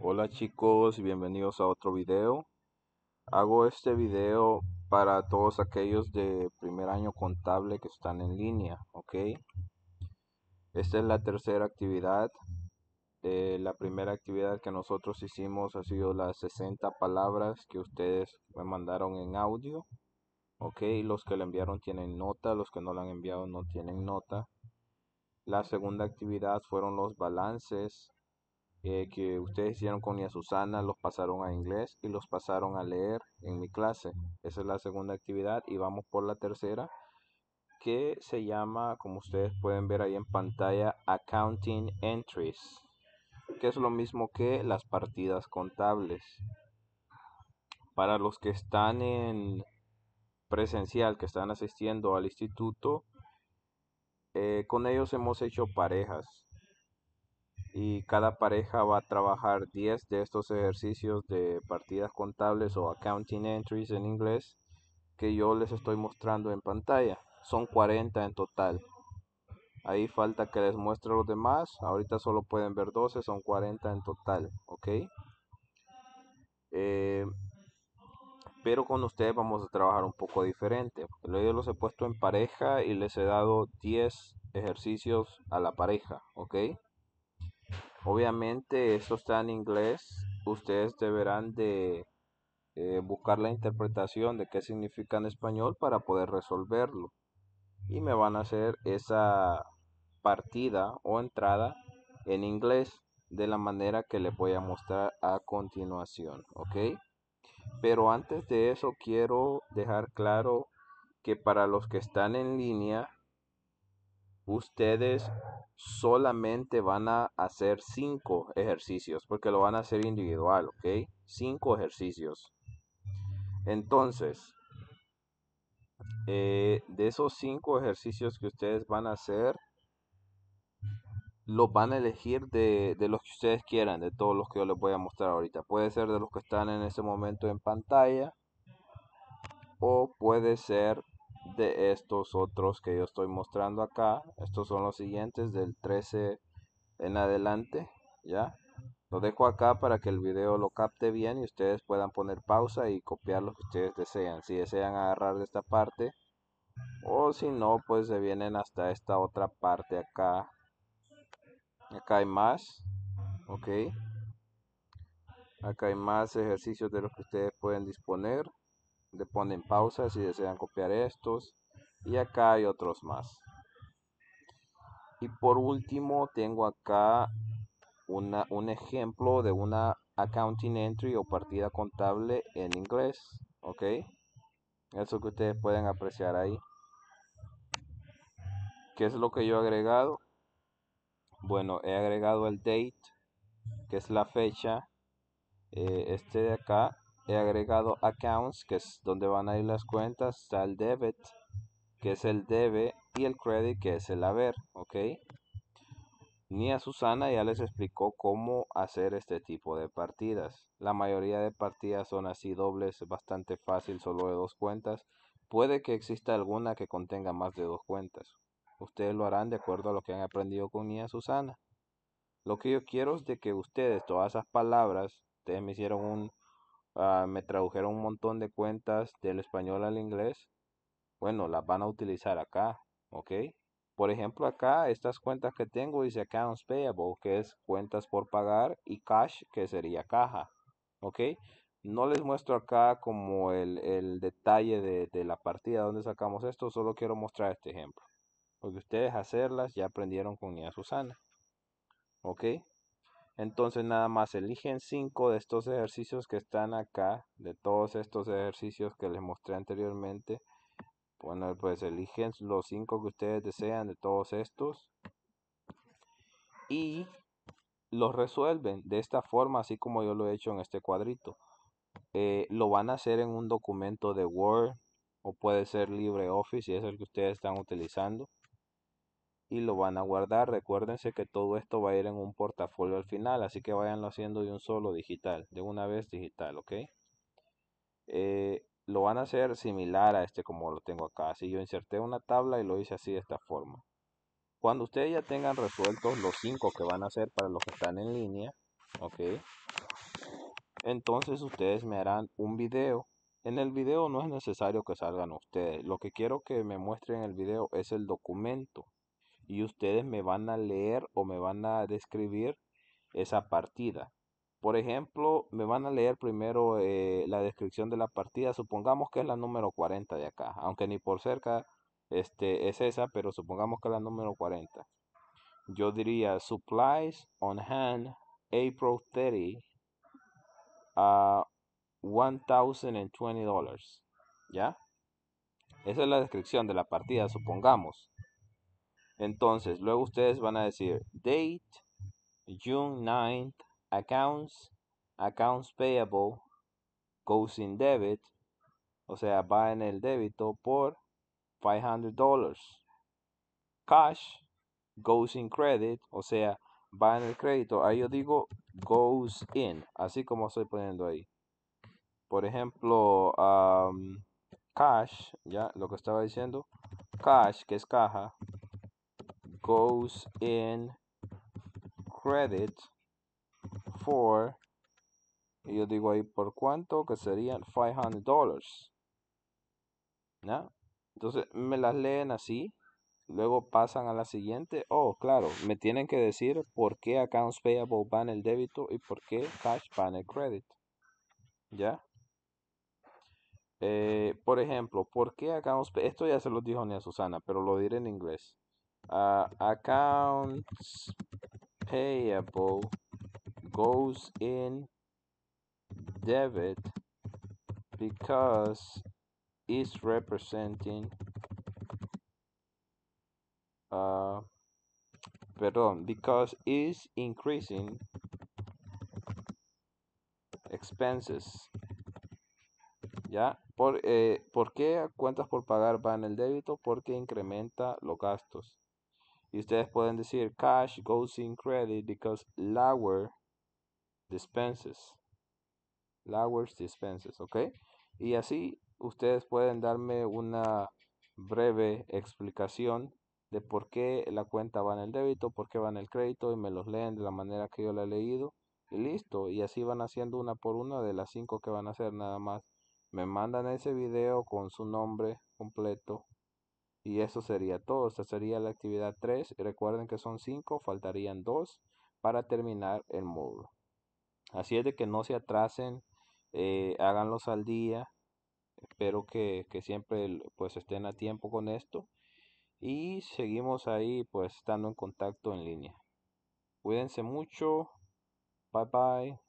Hola chicos, y bienvenidos a otro video. Hago este video para todos aquellos de primer año contable que están en línea, ¿ok? Esta es la tercera actividad. Eh, la primera actividad que nosotros hicimos ha sido las 60 palabras que ustedes me mandaron en audio, ¿ok? Los que la enviaron tienen nota, los que no la han enviado no tienen nota. La segunda actividad fueron los balances eh, que ustedes hicieron con a Susana, los pasaron a inglés y los pasaron a leer en mi clase. Esa es la segunda actividad y vamos por la tercera que se llama, como ustedes pueden ver ahí en pantalla, Accounting Entries, que es lo mismo que las partidas contables. Para los que están en presencial, que están asistiendo al instituto, eh, con ellos hemos hecho parejas y cada pareja va a trabajar 10 de estos ejercicios de partidas contables o accounting entries en inglés que yo les estoy mostrando en pantalla. Son 40 en total. Ahí falta que les muestre los demás. Ahorita solo pueden ver 12, son 40 en total. ¿Ok? Eh, pero con ustedes vamos a trabajar un poco diferente. yo los he puesto en pareja y les he dado 10 ejercicios a la pareja. ¿Ok? Obviamente eso está en inglés, ustedes deberán de eh, buscar la interpretación de qué significa en español para poder resolverlo. Y me van a hacer esa partida o entrada en inglés de la manera que les voy a mostrar a continuación, ¿ok? Pero antes de eso quiero dejar claro que para los que están en línea ustedes solamente van a hacer cinco ejercicios, porque lo van a hacer individual, ¿ok? Cinco ejercicios. Entonces, eh, de esos cinco ejercicios que ustedes van a hacer, los van a elegir de, de, los que ustedes quieran, de todos los que yo les voy a mostrar ahorita. Puede ser de los que están en este momento en pantalla o puede ser de estos otros que yo estoy mostrando acá estos son los siguientes del 13 en adelante ya lo dejo acá para que el video lo capte bien y ustedes puedan poner pausa y copiar lo que ustedes desean si desean agarrar de esta parte o si no pues se vienen hasta esta otra parte acá acá hay más ok acá hay más ejercicios de los que ustedes pueden disponer le ponen pausa si desean copiar estos y acá hay otros más y por último tengo acá una, un ejemplo de una accounting entry o partida contable en inglés ok eso que ustedes pueden apreciar ahí ¿Qué es lo que yo he agregado? Bueno, he agregado el date, que es la fecha. Eh, este de acá he agregado accounts, que es donde van a ir las cuentas, está el debit, que es el debe, y el credit, que es el haber, ¿ok? Nia Susana ya les explicó cómo hacer este tipo de partidas. La mayoría de partidas son así dobles, bastante fácil, solo de dos cuentas. Puede que exista alguna que contenga más de dos cuentas. Ustedes lo harán de acuerdo a lo que han aprendido con Nia Susana. Lo que yo quiero es de que ustedes, todas esas palabras, ustedes me hicieron un, Ah, me tradujeron un montón de cuentas del español al inglés. Bueno, las van a utilizar acá, ¿ok? Por ejemplo, acá estas cuentas que tengo dice accounts payable, que es cuentas por pagar, y cash, que sería caja, ¿ok? No les muestro acá como el, el detalle de, la partida donde sacamos esto, solo quiero mostrar este ejemplo. Porque ustedes hacerlas ya aprendieron con Nia Susana. ¿Ok? Entonces nada más eligen 5 de estos ejercicios que están acá, de todos estos ejercicios que les mostré anteriormente. Bueno, pues eligen los 5 que ustedes desean de todos estos y los resuelven de esta forma, así como yo lo he hecho en este cuadrito. Eh, lo van a hacer en un documento de Word o puede ser LibreOffice si es el que ustedes están utilizando y lo van a guardar. Recuérdense que todo esto va a ir en un portafolio al final, así que vayanlo haciendo de un solo digital, de una vez digital, ¿ok? Eh, lo van a hacer similar a este como lo tengo acá. Así yo inserté una tabla y lo hice así de esta forma. Cuando ustedes ya tengan resueltos los 5 que van a hacer para los que están en línea, ¿ok? Entonces ustedes me harán un video. En el video no es necesario que salgan ustedes. Lo que quiero que me muestren en el video es el documento y ustedes me van a leer o me van a describir esa partida. Por ejemplo, me van a leer primero eh, la descripción de la partida. Supongamos que es la número 40 de acá, aunque ni por cerca este, es esa, pero supongamos que es la número 40. Yo diría supplies on hand April 30 a $1,020. ¿Ya? Esa es la descripción de la partida, supongamos. Entonces, luego ustedes van a decir date, June 9th, accounts, accounts payable, goes in debit, o sea, va en el débito por $500. Cash goes in credit, o sea, va en el crédito. Ahí yo digo goes in, así como estoy poniendo ahí. Por ejemplo, um, cash, ya lo que estaba diciendo, cash, que es caja, goes in credit for, y yo digo ahí por cuánto, que serían $500. ¿no? Entonces me las leen así, luego pasan a la siguiente. Oh, claro, me tienen que decir por qué accounts payable van el débito y por qué cash van el crédito. ¿Ya? Eh, por ejemplo, ¿por qué accounts Esto ya se lo dijo ni a Susana, pero lo diré en inglés. Uh, accounts payable goes in debit because is representing uh, perdón because is increasing expenses ya por, eh, ¿por qué cuentas por pagar van el débito? porque incrementa los gastos y ustedes pueden decir cash goes in credit because lower dispenses. Lower dispenses, ¿ok? Y así ustedes pueden darme una breve explicación de por qué la cuenta va en el débito, por qué va en el crédito y me los leen de la manera que yo la he leído y listo. Y así van haciendo una por una de las cinco que van a hacer nada más. Me mandan ese video con su nombre completo, y eso sería todo. Esta sería la actividad 3. recuerden que son 5, faltarían 2 para terminar el módulo. Así es de que no se atrasen, eh, háganlos al día. Espero que, que, siempre pues estén a tiempo con esto. Y seguimos ahí pues estando en contacto en línea. Cuídense mucho. Bye bye.